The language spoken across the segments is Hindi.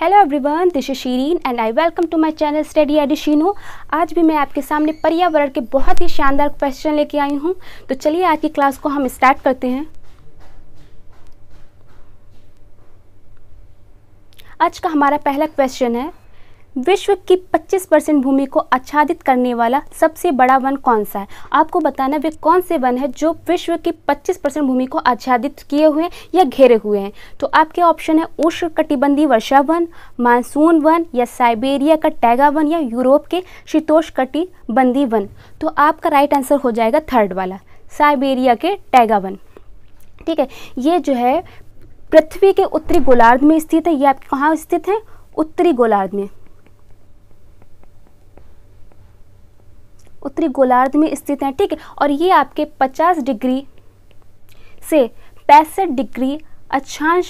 hello everyone this is Shirin and I welcome to my channel study एडिशिनो आज भी मैं आपके सामने पर्यावरण के बहुत ही शानदार क्वेश्चन लेके आई हूँ तो चलिए आज की क्लास को हम स्टार्ट करते हैं आज का हमारा पहला क्वेश्चन है विश्व की 25 परसेंट भूमि को आच्छादित करने वाला सबसे बड़ा वन कौन सा है आपको बताना वे कौन से वन है जो विश्व की 25 परसेंट भूमि को आच्छादित किए हुए या घेरे हुए हैं तो आपके ऑप्शन है उष्ण कटिबंधी वर्षा वन मानसून वन या साइबेरिया का टैगा वन या यूरोप के शीतोष कटिबंधी वन तो आपका राइट आंसर हो जाएगा थर्ड वाला साइबेरिया के टैगा वन ठीक है ये जो है पृथ्वी के उत्तरी गोलार्ध में स्थित है ये आप कहाँ स्थित है उत्तरी गोलार्ध में उत्तरी गोलार्ध में स्थित हैं ठीक है और ये आपके पचास डिग्री से पैंसठ डिग्री अक्षांश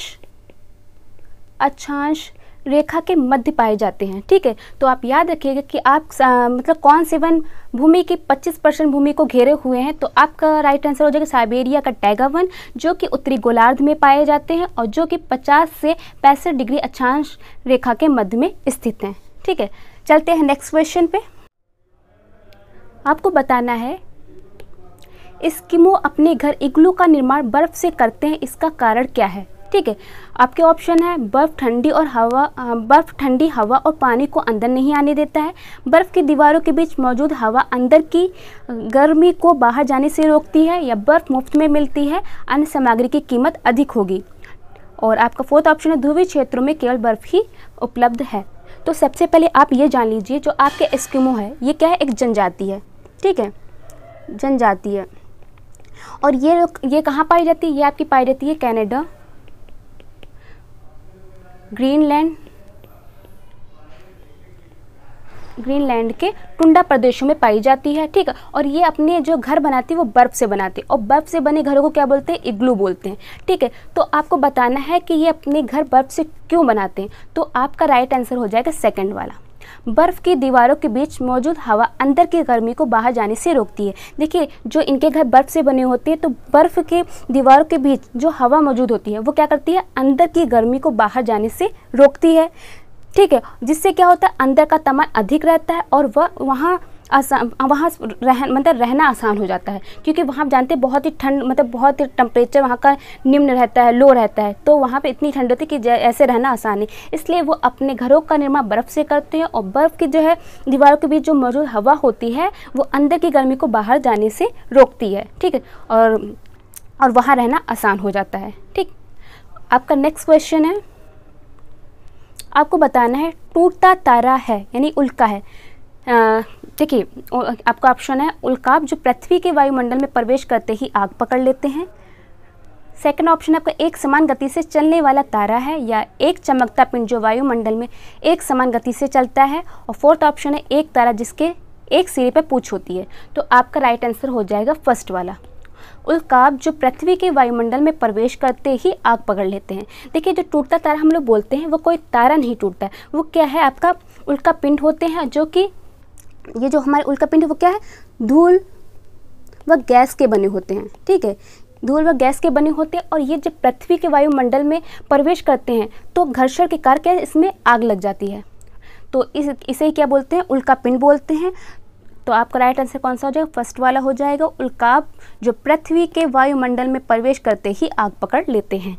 अक्षांश रेखा के मध्य पाए जाते हैं ठीक है तो आप याद रखिएगा कि आप आ, मतलब कौन से वन भूमि की 25 परसेंट भूमि को घेरे हुए हैं तो आपका राइट आंसर हो जाएगा साइबेरिया का टैगा वन जो कि उत्तरी गोलार्ध में पाए जाते हैं और जो कि 50 से पैंसठ डिग्री अक्षांश रेखा के मध्य में स्थित हैं ठीक है चलते हैं नेक्स्ट क्वेश्चन पर आपको बताना है स्किमो अपने घर इग्लू का निर्माण बर्फ से करते हैं इसका कारण क्या है ठीक है आपके ऑप्शन है बर्फ़ ठंडी और हवा बर्फ़ ठंडी हवा और पानी को अंदर नहीं आने देता है बर्फ़ की दीवारों के बीच मौजूद हवा अंदर की गर्मी को बाहर जाने से रोकती है या बर्फ़ मुफ्त में मिलती है अन्य सामग्री की कीमत अधिक होगी और आपका फोर्थ ऑप्शन है ध्रुवी क्षेत्रों में केवल बर्फ़ ही उपलब्ध है तो सबसे पहले आप ये जान लीजिए जो आपके एस्किमो है ये क्या है एक जनजाति है ठीक है जनजातीय और ये ये कहाँ पाई जाती है ये आपकी पाई जाती है कैनेडा ग्रीनलैंड ग्रीनलैंड के टुंडा प्रदेशों में पाई जाती है ठीक है और ये अपने जो घर बनाती है वो बर्फ़ से बनाती है और बर्फ़ से बने घरों को क्या बोलते हैं इग्लू बोलते हैं ठीक है तो आपको बताना है कि ये अपने घर बर्फ़ से क्यों बनाते हैं तो आपका राइट आंसर हो जाएगा सेकेंड वाला बर्फ़ की दीवारों के बीच मौजूद हवा अंदर की गर्मी को बाहर जाने से रोकती है देखिए जो इनके घर बर्फ़ से बने होते हैं तो बर्फ़ के दीवारों के बीच जो हवा मौजूद होती है वो क्या करती है अंदर की गर्मी को बाहर जाने से रोकती है ठीक है जिससे क्या होता है अंदर का तमाम अधिक रहता है और वह वहाँ आसान वहाँ रह मतलब रहना आसान हो जाता है क्योंकि वहाँ आप जानते हैं बहुत ही ठंड मतलब बहुत ही टम्परेचर वहाँ का निम्न रहता है लो रहता है तो वहाँ पे इतनी ठंड होती है कि ऐसे रहना आसान है इसलिए वो अपने घरों का निर्माण बर्फ़ से करते हैं और बर्फ़ की जो है दीवारों के बीच जो मौजूद हवा होती है वो अंदर की गर्मी को बाहर जाने से रोकती है ठीक है और और वहाँ रहना आसान हो जाता है ठीक आपका नेक्स्ट क्वेश्चन है आपको बताना है टूटता तारा है यानी उल्का है ठीक है आपका ऑप्शन है उल्काप जो पृथ्वी के वायुमंडल में प्रवेश करते ही आग पकड़ लेते हैं सेकंड ऑप्शन आपका एक समान गति से चलने वाला तारा है या एक चमकता पिंड जो वायुमंडल में एक समान गति से चलता है और फोर्थ ऑप्शन है एक तारा जिसके एक सिरे पर पूछ होती है तो आपका राइट आंसर हो जाएगा फर्स्ट वाला उल्काप जो पृथ्वी के वायुमंडल में प्रवेश करते ही आग पकड़ लेते हैं देखिए जो टूटता तारा हम लोग बोलते हैं वो कोई तारा नहीं टूटता वो क्या है आपका उल्का पिंड होते हैं जो कि ये जो हमारे उल्का पिंड है वो क्या है धूल व गैस के बने होते हैं ठीक है धूल व गैस के बने होते हैं और ये जब पृथ्वी के वायुमंडल में प्रवेश करते हैं तो घर्षण के कारण क्या इसमें आग लग जाती है तो इस इसे क्या बोलते हैं उल्का पिंड बोलते हैं तो आपका राइट आंसर कौन सा हो जाएगा फर्स्ट वाला हो जाएगा उल्काप जो पृथ्वी के वायुमंडल में प्रवेश करते ही आग पकड़ लेते हैं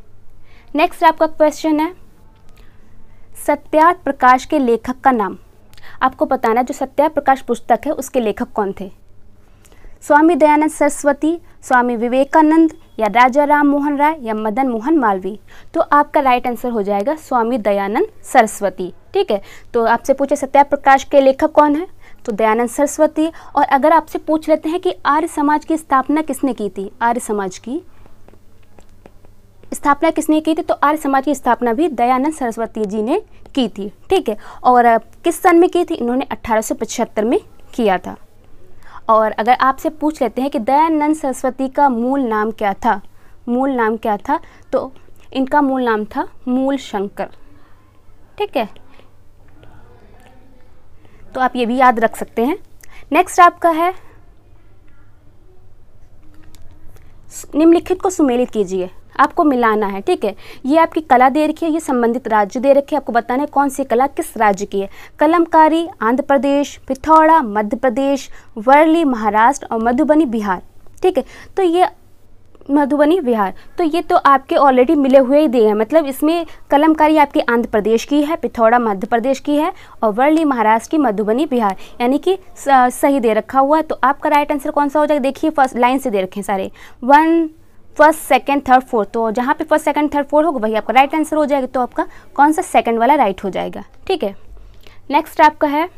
नेक्स्ट आपका क्वेश्चन है सत्यार्थ प्रकाश के लेखक का नाम आपको बताना जो सत्या प्रकाश पुस्तक है उसके लेखक कौन थे स्वामी दयानंद सरस्वती स्वामी विवेकानंद या राजा राम मोहन राय या मदन मोहन मालवीय तो आपका राइट आंसर हो जाएगा स्वामी दयानंद सरस्वती ठीक है तो आपसे पूछे सत्या प्रकाश के लेखक कौन है तो दयानंद सरस्वती और अगर आपसे पूछ लेते हैं कि आर्य समाज की स्थापना किसने की थी आर्य समाज की स्थापना किसने की थी तो आर्य समाज की स्थापना भी दयानंद सरस्वती जी ने की थी ठीक है और किस सन में की थी इन्होंने अट्ठारह में किया था और अगर आपसे पूछ लेते हैं कि दयानंद सरस्वती का मूल नाम क्या था मूल नाम क्या था तो इनका मूल नाम था मूल शंकर ठीक है तो आप ये भी याद रख सकते हैं नेक्स्ट आपका है निम्नलिखित को सुमेलित कीजिए आपको मिलाना है ठीक है ये आपकी कला दे रखी है ये संबंधित राज्य दे रखे हैं आपको बताना है कौन सी कला किस राज्य की है कलमकारी आंध्र प्रदेश पिथौड़ा मध्य प्रदेश वर्ली महाराष्ट्र और मधुबनी बिहार ठीक है तो ये मधुबनी बिहार तो ये तो आपके ऑलरेडी मिले हुए ही दिए हैं मतलब इसमें कलमकारी आपके आंध्र प्रदेश की है पिथौड़ा मध्य प्रदेश की है और वर्ली महाराष्ट्र की मधुबनी बिहार यानी कि सही दे रखा हुआ है तो आपका राइट आंसर कौन सा हो जाएगा देखिए फर्स्ट लाइन से दे रखे हैं सारे one first second third fourth तो जहाँ पे फर्स्ट सेकंड थर्ड फोर्थ होगा वही आपका राइट right आंसर हो जाएगा तो आपका कौन सा सेकंड वाला राइट right हो जाएगा ठीक है नेक्स्ट आपका है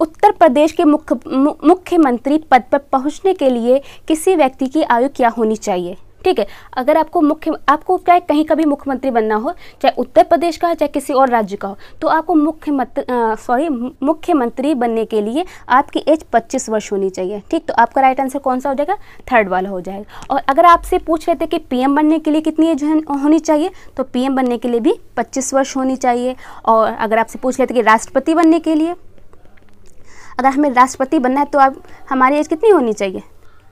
उत्तर प्रदेश के मुख्य मुख्यमंत्री पद पर पहुंचने के लिए किसी व्यक्ति की आयु क्या होनी चाहिए ठीक है अगर आपको मुख्य आपको चाहे कहीं का भी मुख्यमंत्री बनना हो चाहे उत्तर प्रदेश का हो चाहे किसी और राज्य का हो तो आपको मुख्यमंत्री सॉरी मुख्यमंत्री बनने के लिए आपकी एज पच्चीस वर्ष होनी चाहिए ठीक तो आपका राइट आंसर कौन सा हो जाएगा थर्ड वाला हो जाएगा और अगर आपसे पूछ रहे थे कि पी बनने के लिए कितनी एज होनी चाहिए तो पी बनने के लिए भी पच्चीस वर्ष होनी चाहिए और अगर आपसे पूछ रहे थे कि राष्ट्रपति बनने के लिए अगर हमें राष्ट्रपति बनना है तो आप हमारी एज कितनी होनी चाहिए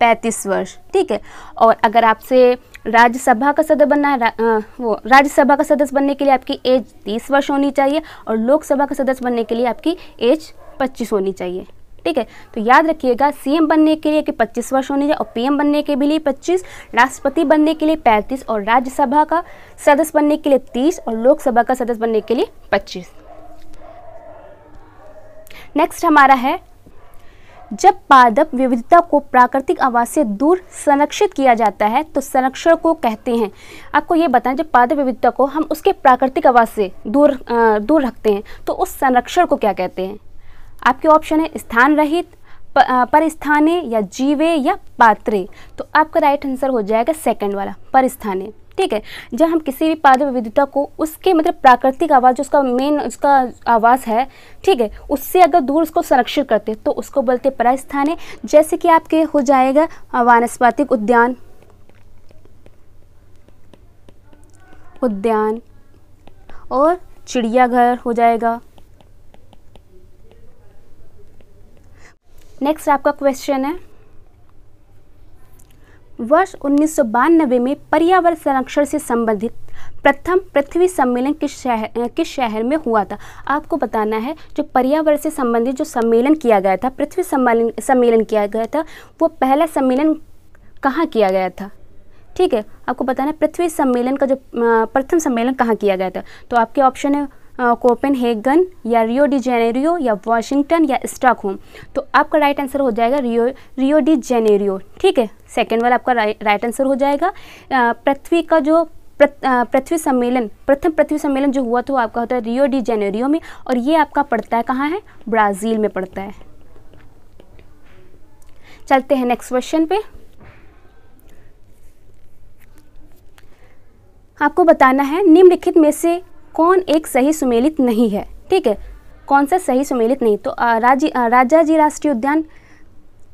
पैंतीस वर्ष ठीक है और अगर आपसे राज्यसभा का सदस्य बनना है रा, आ, वो राज्यसभा का सदस्य बनने के लिए आपकी एज तीस वर्ष होनी चाहिए और लोकसभा का सदस्य बनने के लिए आपकी एज पच्चीस होनी चाहिए ठीक है तो याद रखिएगा सीएम बनने के लिए कि 25 वर्ष होनी चाहिए और पीएम बनने के लिए 25 राष्ट्रपति बनने के लिए 35 और राज्यसभा का सदस्य बनने के लिए 30 और लोकसभा का सदस्य बनने के लिए 25 नेक्स्ट हमारा है जब पादप विविधता को प्राकृतिक आवास से दूर संरक्षित किया जाता है तो संरक्षण को कहते हैं आपको ये बताएं जब पादप विविधता को हम उसके प्राकृतिक आवास से दूर आ, दूर रखते हैं तो उस संरक्षण को क्या कहते हैं आपके ऑप्शन है स्थान रहित परस्थाने या जीवे या पात्रे तो आपका राइट आंसर हो जाएगा सेकंड वाला परस्थाने ठीक है जब हम किसी भी पाद विविधता को उसके मतलब प्राकृतिक आवाज़ जो उसका मेन उसका आवाज़ है ठीक है उससे अगर दूर उसको संरक्षित करते तो उसको बोलते परास्थान है जैसे कि आपके हो जाएगा वानस्पतिक उद्यान उद्यान और चिड़ियाघर हो जाएगा नेक्स्ट आपका क्वेश्चन है वर्ष उन्नीस में पर्यावरण संरक्षण से संबंधित प्रथम पृथ्वी सम्मेलन किस शहर किस शहर में हुआ था आपको बताना है जो पर्यावरण से संबंधित जो सम्मेलन किया गया था पृथ्वी सम्मेलन सम्मेलन किया गया था वो पहला सम्मेलन कहाँ किया गया था ठीक है आपको बताना है पृथ्वी सम्मेलन का जो प्रथम सम्मेलन कहाँ किया गया था तो आपके ऑप्शन है कोपेन हेगन या रियो डी जेनेरियो या वाशिंगटन या स्टॉकहोम तो आपका राइट आंसर हो जाएगा रियो रियो डी जेनेरियो ठीक है सेकेंड वाला आपका राइट आंसर हो जाएगा पृथ्वी का जो पृथ्वी सम्मेलन प्रथम पृथ्वी सम्मेलन जो हुआ था वो तो आपका होता है रियो डी जेनेरियो में और ये आपका पड़ता है कहाँ है ब्राज़ील में पड़ता है चलते हैं नेक्स्ट क्वेश्चन पे आपको बताना है निम्नलिखित में से कौन एक सही सुमेलित नहीं है ठीक है कौन सा सही सुमेलित नहीं तो राजी राजा जी राष्ट्रीय उद्यान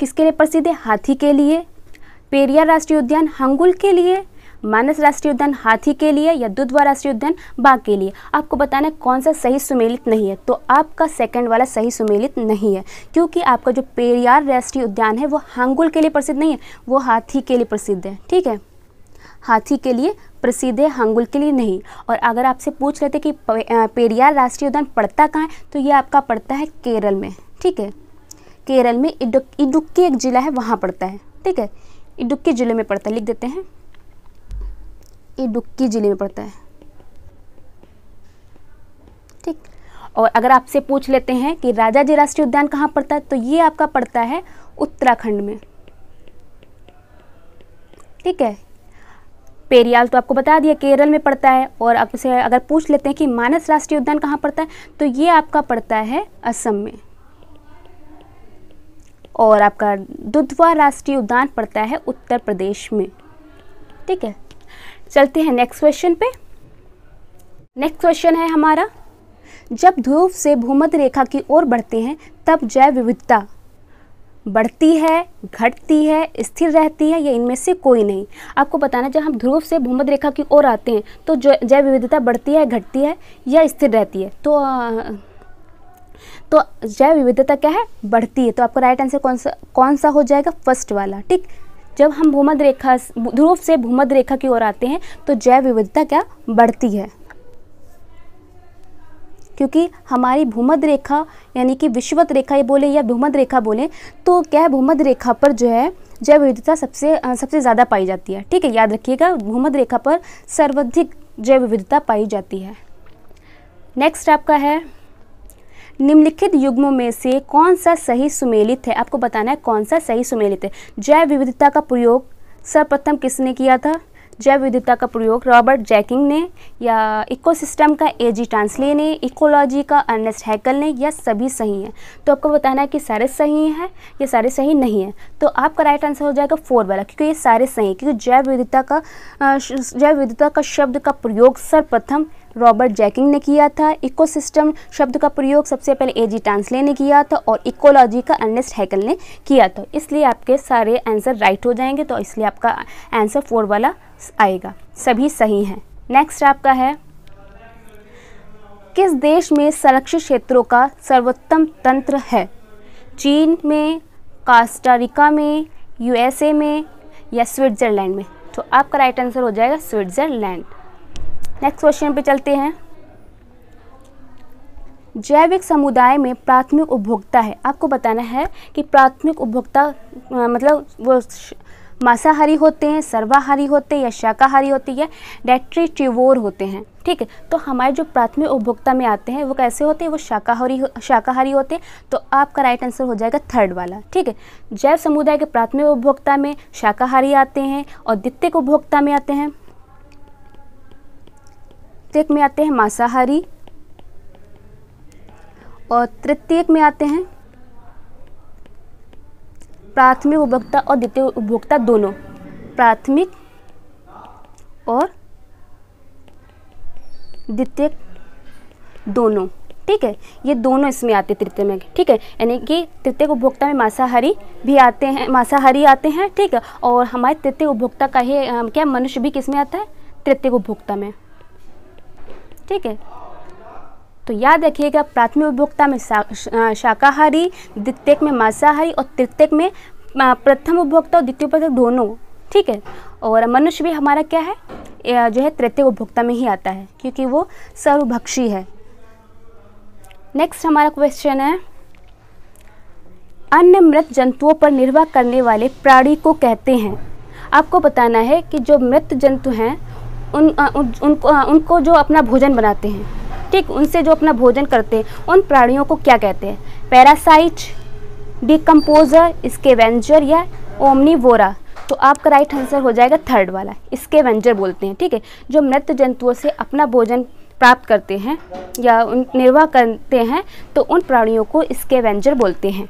किसके लिए प्रसिद्ध है हाथी के लिए पेरिया राष्ट्रीय उद्यान हंगुल के लिए मानस राष्ट्रीय उद्यान हाथी के लिए या दुधवा राष्ट्रीय उद्यान बाघ के लिए आपको बताना है कौन सा सही सुमेलित नहीं है तो आपका सेकंड वाला सही सुमेलित नहीं है क्योंकि आपका जो पेरियार राष्ट्रीय उद्यान है वो हांगुल के लिए प्रसिद्ध नहीं है वो हाथी के लिए प्रसिद्ध है ठीक है हाथी के लिए प्रसिद्ध है हांगुल के लिए नहीं और अगर आपसे पूछ लेते कि पेरियार राष्ट्रीय उद्यान पड़ता कहाँ है तो ये आपका पड़ता है केरल में ठीक है केरल में इडुक्की एक ज़िला है वहाँ पड़ता है ठीक है इडुक्की ज़िले में पड़ता है लिख देते हैं इडुक्की ज़िले में पड़ता है ठीक और अगर आपसे पूछ लेते हैं कि राजा जी राष्ट्रीय उद्यान कहाँ पड़ता है तो ये आपका पड़ता है उत्तराखंड में ठीक है पेरियाल तो आपको बता दिया केरल में पड़ता है और आप अगर पूछ लेते हैं कि मानस राष्ट्रीय उद्यान कहाँ पड़ता है तो ये आपका पड़ता है असम में और आपका दुधवा राष्ट्रीय उद्यान पड़ता है उत्तर प्रदेश में ठीक है चलते हैं नेक्स्ट क्वेश्चन पे नेक्स्ट क्वेश्चन है हमारा जब ध्रुव से भूमध्य रेखा की ओर बढ़ते हैं तब जैव विविधता बढ़ती है घटती है स्थिर रहती है या इनमें से कोई नहीं आपको बताना जब हम ध्रुव से भूमध रेखा की ओर आते हैं तो जैव विविधता बढ़ती है घटती है या स्थिर रहती है तो आ, तो जैव विविधता क्या है बढ़ती है तो आपका राइट आंसर कौन सा कौन सा हो जाएगा फर्स्ट वाला ठीक जब हम भूमध रेखा ध्रुव से भूमध रेखा की ओर आते हैं तो जैव विविधता क्या बढ़ती है क्योंकि हमारी भूमध रेखा यानी कि विश्वत रेखा ये बोले या भूमध रेखा बोलें तो क्या भूमध रेखा पर जो है जैव विविधता सबसे सबसे ज़्यादा पाई जाती है ठीक है याद रखिएगा भूमध रेखा पर सर्वाधिक जैव विविधता पाई जाती है नेक्स्ट आपका है निम्नलिखित युग्मों में से कौन सा सही सुमेलित है आपको बताना है कौन सा सही सुमेलित है जैव विविधता का प्रयोग सर्वप्रथम किसने किया था जैव विविधता का प्रयोग रॉबर्ट जैकिंग ने या इकोसिस्टम का ए जी टांसले ने इकोलॉजी का अर्नेस्ट हैकल ने यह सभी सही हैं तो आपको बताना है कि सारे सही हैं या सारे सही नहीं हैं तो आपका राइट आंसर हो जाएगा फोर वाला क्योंकि ये सारे सही हैं क्योंकि जैव विविधता का जैव विविधता का शब्द का प्रयोग सर्वप्रथम रॉबर्ट जैकिंग ने किया था इकोसिस्टम शब्द का प्रयोग सबसे पहले ए जी टांसले ने किया था और इकोलॉजी का अर्नेस्ट हैकल ने किया था इसलिए आपके सारे आंसर राइट हो जाएंगे तो इसलिए आपका आंसर फोर वाला आएगा सभी सही हैं नेक्स्ट आपका है किस देश में संरक्षित क्षेत्रों का सर्वोत्तम तंत्र है चीन में कास्टारिका में यूएसए में या स्विट्ज़रलैंड में तो आपका राइट आंसर हो जाएगा स्विट्ज़रलैंड नेक्स्ट क्वेश्चन पे चलते हैं जैविक समुदाय में प्राथमिक उपभोक्ता है आपको बताना है कि प्राथमिक उपभोक्ता मतलब वो मांसाहारी होते हैं सर्वाहारी होते हैं या शाकाहारी होती है या डेट्रीटिवोर होते हैं ठीक है तो हमारे जो प्राथमिक उपभोक्ता में आते हैं वो कैसे होते हैं वो शाकाहारी हो, शाकाहारी होते हैं तो आपका राइट आंसर हो जाएगा थर्ड वाला ठीक है जैव समुदाय के प्राथमिक उपभोक्ता में शाकाहारी आते हैं और द्वितीय उपभोक्ता में आते हैं द्वितीयक में आते हैं मांसाहारी और तृतीयक में आते हैं प्राथमिक उपभोक्ता और द्वितीय उपभोक्ता दोनों प्राथमिक और द्वितीय दोनों ठीक है ये दोनों इसमें आते हैं तृतीय में ठीक है यानी कि तृतीय उपभोक्ता में मांसाहारी भी आते हैं मांसाहारी आते हैं ठीक है और हमारे तृतीय उपभोक्ता का ही क्या मनुष्य भी किस में आता है तृतीय उपभोक्ता में ठीक है तो याद रखिएगा प्राथमिक उपभोक्ता में शा, शाकाहारी द्वितीयक में मांसाहारी और तृतीयक में प्रथम उपभोक्ता और द्वितीय उपभोक्ता दोनों ठीक है और मनुष्य भी हमारा क्या है जो है तृतीय उपभोक्ता में ही आता है क्योंकि वो सर्वभक्षी है नेक्स्ट हमारा क्वेश्चन है अन्य मृत जंतुओं पर निर्वाह करने वाले प्राणी को कहते हैं आपको बताना है कि जो मृत जंतु हैं उन, उन, उनको उनको जो अपना भोजन बनाते हैं ठीक उनसे जो अपना भोजन करते हैं उन प्राणियों को क्या कहते हैं पैरासाइट डिकम्पोजर इसके वेंजर या वोरा तो आपका राइट आंसर हो जाएगा थर्ड वाला इसके वेंजर बोलते हैं ठीक है जो मृत जंतुओं से अपना भोजन प्राप्त करते हैं या उन निर्वाह करते हैं तो उन प्राणियों को इसके वेंजर बोलते हैं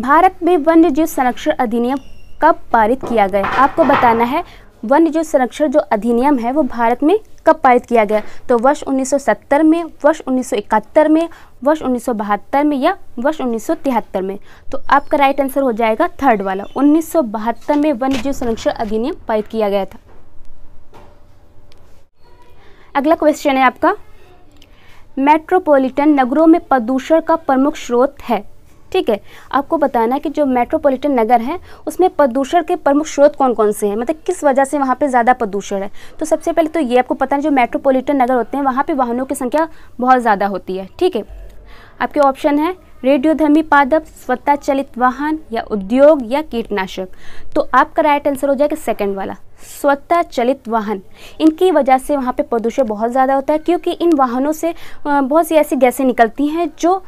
भारत में वन्य जीव संरक्षण अधिनियम कब पारित किया गया आपको बताना है वन्य जीव संरक्षण जो अधिनियम है वो भारत में कब पारित किया गया तो वर्ष 1970 में वर्ष 1971 में वर्ष 1972 में या वर्ष 1973 में तो आपका राइट आंसर हो जाएगा थर्ड वाला 1972 में वन्य जीव संरक्षण अधिनियम पारित किया गया था अगला क्वेश्चन है आपका मेट्रोपॉलिटन नगरों में प्रदूषण का प्रमुख स्रोत है ठीक है आपको बताना है कि जो मेट्रोपॉलिटन नगर है उसमें प्रदूषण के प्रमुख स्रोत कौन कौन से हैं मतलब किस वजह से वहाँ पे ज़्यादा प्रदूषण है तो सबसे पहले तो ये आपको पता है जो मेट्रोपॉलिटन नगर होते हैं वहाँ पे वाहनों की संख्या बहुत ज़्यादा होती है ठीक है आपके ऑप्शन है रेडियोधर्मी पादप स्वतः चलित वाहन या उद्योग या कीटनाशक तो आपका राइट आंसर हो जाएगा सेकेंड वाला स्वतः चलित वाहन इनकी वजह से वहाँ पे प्रदूषण बहुत ज़्यादा होता है क्योंकि इन वाहनों से बहुत सी ऐसी गैसें निकलती हैं जो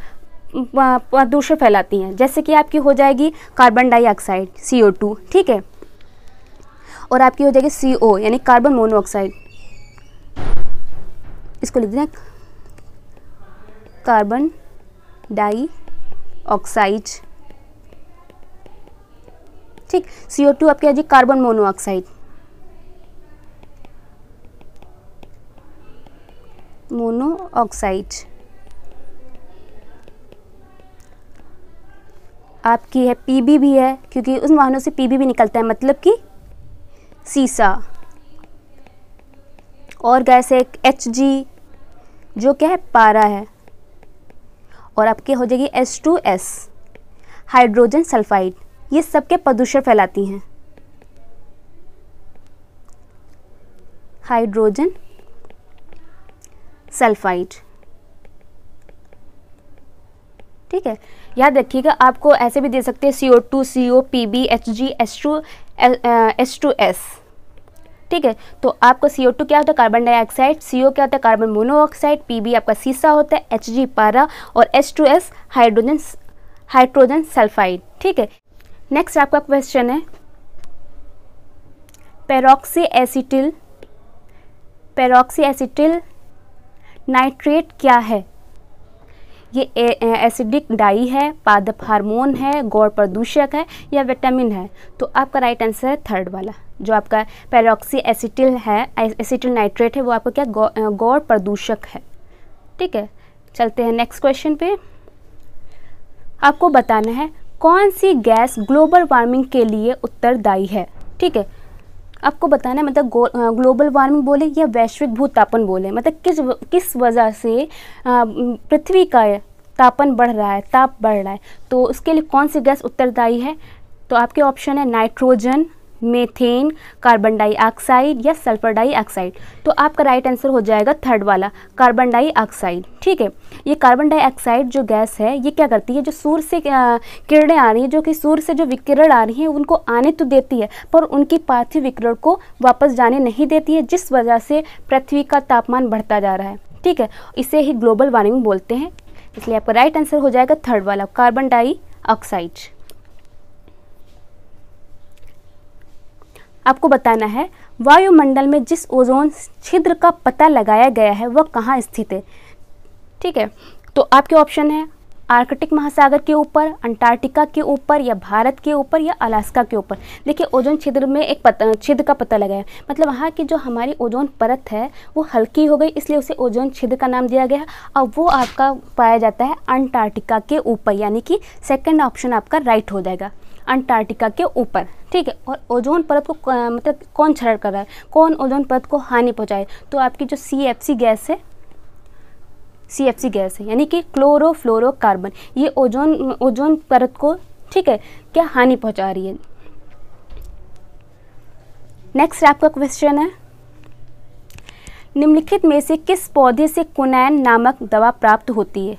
प्रदूषण फैलाती हैं जैसे कि आपकी हो जाएगी कार्बन डाइऑक्साइड सी ठीक है और आपकी हो जाएगी सी यानी कार्बन मोनोऑक्साइड इसको लिख देना कार्बन ऑक्साइड ठीक सी ओ टू आपकी आ जाएगी कार्बन मोनोऑक्साइड मोनोऑक्साइड आपकी है पीबी भी है क्योंकि उन वाहनों से पीबी भी निकलता है मतलब कि सीसा और गैस है एक एच जी जो क्या है पारा है और आपके हो जाएगी S two S hydrogen sulphide ये सब के प्रदूषण फैलाती हैं हाइड्रोजन सल्फाइड ठीक है याद रखिएगा आपको ऐसे भी दे सकते हैं C O two C O P B H G S two S two S ठीक है तो आपको सी ओ टू क्या होता है कार्बन डाइऑक्साइड सी ओ क्या होता है कार्बन मोनोऑक्साइड पी बी आपका सीसा होता है एच जी पारा और S two S hydrogen hydrogen sulphide ठीक है नेक्स्ट आपका क्वेश्चन है peroxy acetyl peroxy acetyl nitrate क्या है ये एसिडिक डाई है पादप हार्मोन है गौर प्रदूषक है या विटामिन है तो आपका राइट आंसर है थर्ड वाला जो आपका पेरोक्सी एसिटिल है एसिटिल नाइट्रेट है वो आपका क्या गौ, गौर प्रदूषक है ठीक है चलते हैं नेक्स्ट क्वेश्चन पे आपको बताना है कौन सी गैस ग्लोबल वार्मिंग के लिए उत्तरदायी है ठीक है आपको बताना है मतलब ग्लोबल वार्मिंग बोले या वैश्विक भूतापन बोले मतलब किस किस वजह से पृथ्वी का तापन बढ़ रहा है ताप बढ़ रहा है तो उसके लिए कौन सी गैस उत्तरदायी है तो आपके ऑप्शन है नाइट्रोजन मेथेन कार्बन डाइऑक्साइड या सल्फर डाइऑक्साइड तो आपका राइट आंसर हो जाएगा थर्ड वाला कार्बन डाइऑक्साइड ठीक है ये कार्बन डाइऑक्साइड जो गैस है ये क्या करती है जो सूर्य से किरणें आ रही हैं जो कि सूर्य से जो विकिरण आ रही हैं उनको आने तो देती है पर उनकी पार्थिव विकिरण को वापस जाने नहीं देती है जिस वजह से पृथ्वी का तापमान बढ़ता जा रहा है ठीक है इसे ही ग्लोबल वार्मिंग बोलते हैं इसलिए आपका राइट आंसर हो जाएगा थर्ड वाला कार्बन डाइऑक्साइड आपको बताना है वायुमंडल में जिस ओजोन छिद्र का पता लगाया गया है वह कहाँ स्थित है ठीक है तो आपके ऑप्शन है आर्कटिक महासागर के ऊपर अंटार्कटिका के ऊपर या भारत के ऊपर या अलास्का के ऊपर देखिए ओजोन छिद्र में एक पता छिद्र का पता लगाया मतलब वहाँ की जो हमारी ओजोन परत है वो हल्की हो गई इसलिए उसे ओजोन छिद्र का नाम दिया गया और वो आपका पाया जाता है अंटार्कटिका के ऊपर यानी कि सेकेंड ऑप्शन आपका राइट हो जाएगा अंटार्कटिका के ऊपर ठीक है और ओजोन परत को मतलब कौन छड़ कर रहा है कौन ओजोन परत को हानि पहुँचाए तो आपकी जो सी गैस है सी गैस है यानी कि क्लोरोफ्लोरोकार्बन ये ओजोन ओजोन परत को ठीक है क्या हानि पहुंचा रही है नेक्स्ट आपका क्वेश्चन है निम्नलिखित में से किस पौधे से कुनैन नामक दवा प्राप्त होती है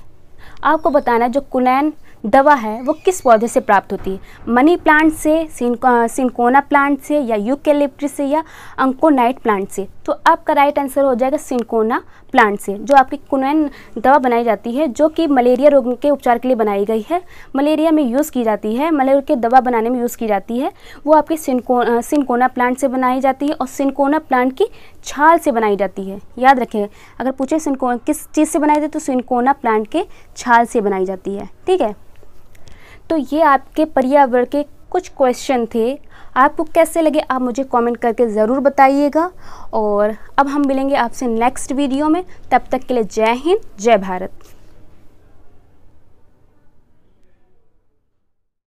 आपको बताना है जो कुनैन दवा है वो किस पौधे से प्राप्त होती है मनी प्लांट से सिंकोना प्लांट से या यूकेलिप्टिस से या अंकोनाइट प्लांट से तो आपका राइट आंसर हो जाएगा सिंकोना प्लांट से जो आपकी कुनैन दवा बनाई जाती है जो कि मलेरिया रोग के उपचार के लिए बनाई गई है मलेरिया में यूज़ की जाती है मलेरिया के दवा बनाने में यूज़ की जाती है वो आपके सिंको सिंकोना प्लांट से बनाई जाती है और सिंकोना प्लांट की छाल से बनाई जाती है याद रखें अगर पूछे सिंको किस चीज़ से बनाई जाती है तो सिंकोना प्लांट के छाल से बनाई जाती है ठीक है तो ये आपके पर्यावरण के कुछ क्वेश्चन थे आपको कैसे लगे आप मुझे कमेंट करके ज़रूर बताइएगा और अब हम मिलेंगे आपसे नेक्स्ट वीडियो में तब तक के लिए जय हिंद जय भारत